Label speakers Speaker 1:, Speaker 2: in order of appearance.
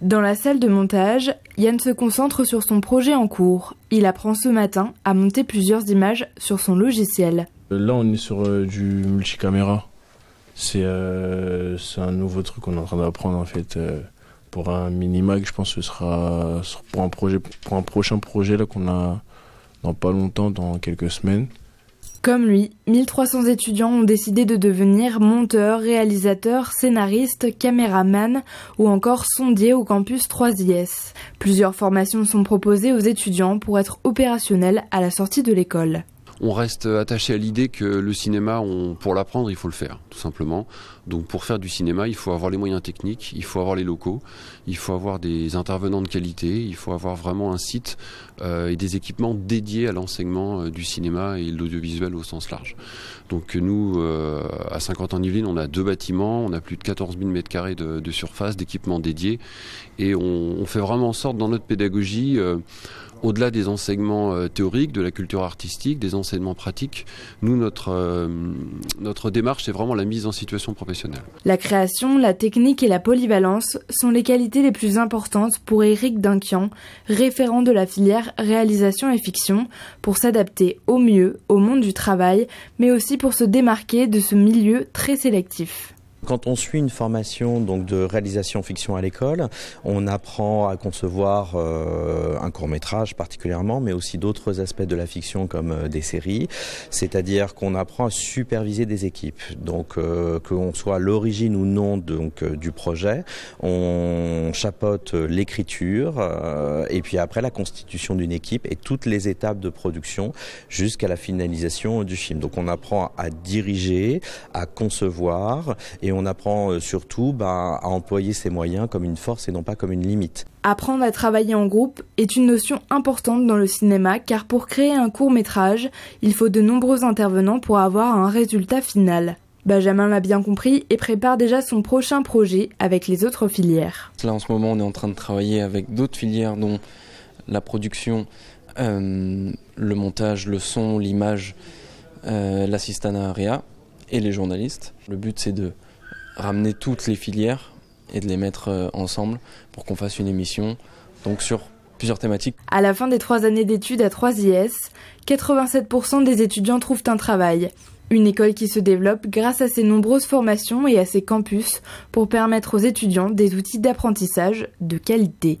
Speaker 1: Dans la salle de montage, Yann se concentre sur son projet en cours. Il apprend ce matin à monter plusieurs images sur son logiciel.
Speaker 2: Euh, là, on est sur euh, du multicaméra. Euh, c'est un nouveau truc qu'on est en train d'apprendre en fait. pour un mini-mag, je pense que ce sera pour un, pour un prochain projet qu'on a dans pas longtemps, dans quelques semaines.
Speaker 1: Comme lui, 1300 étudiants ont décidé de devenir monteurs, réalisateurs, scénaristes, caméramans ou encore sondiers au campus 3IS. Plusieurs formations sont proposées aux étudiants pour être opérationnels à la sortie de l'école
Speaker 3: on reste attaché à l'idée que le cinéma, on, pour l'apprendre, il faut le faire, tout simplement. Donc pour faire du cinéma, il faut avoir les moyens techniques, il faut avoir les locaux, il faut avoir des intervenants de qualité, il faut avoir vraiment un site euh, et des équipements dédiés à l'enseignement euh, du cinéma et de l'audiovisuel au sens large. Donc nous, euh, à 50 ans yvelines on a deux bâtiments, on a plus de 14 000 mètres carrés de, surface, d'équipements dédiés, et on, on, fait vraiment en sorte dans notre pédagogie au-delà des enseignements euh, théoriques, de la culture artistique, des enseignements pratiques, nous, notre, euh, notre démarche, c'est vraiment la mise en situation professionnelle.
Speaker 1: La création, la technique et la polyvalence sont les qualités les plus importantes pour Éric Dunquian, référent de la filière réalisation et fiction, pour s'adapter au mieux au monde du travail, mais aussi pour se démarquer de ce milieu très sélectif.
Speaker 4: Quand on suit une formation donc de réalisation fiction à l'école, on apprend à concevoir euh, un court métrage particulièrement, mais aussi d'autres aspects de la fiction comme euh, des séries. C'est-à-dire qu'on apprend à superviser des équipes. Donc euh, que qu'on soit l'origine ou non donc du projet, on chapote l'écriture et puis après la constitution d'une équipe et toutes les étapes de production jusqu'à la finalisation du film. Donc on apprend à diriger, à concevoir et et on apprend euh, surtout ben, à employer ses moyens comme une force et non pas comme une limite.
Speaker 1: Apprendre à travailler en groupe est une notion importante dans le cinéma car pour créer un court métrage, il faut de nombreux intervenants pour avoir un résultat final. Benjamin l'a bien compris et prépare déjà son prochain projet avec les autres filières.
Speaker 5: Là en ce moment on est en train de travailler avec d'autres filières dont la production, euh, le montage, le son, l'image, euh, à et les journalistes. Le but c'est de ramener toutes les filières et de les mettre euh, ensemble pour qu'on fasse une émission donc sur plusieurs thématiques.
Speaker 1: À la fin des trois années d'études à 3IS, 87% des étudiants trouvent un travail. Une école qui se développe grâce à ses nombreuses formations et à ses campus pour permettre aux étudiants des outils d'apprentissage de qualité.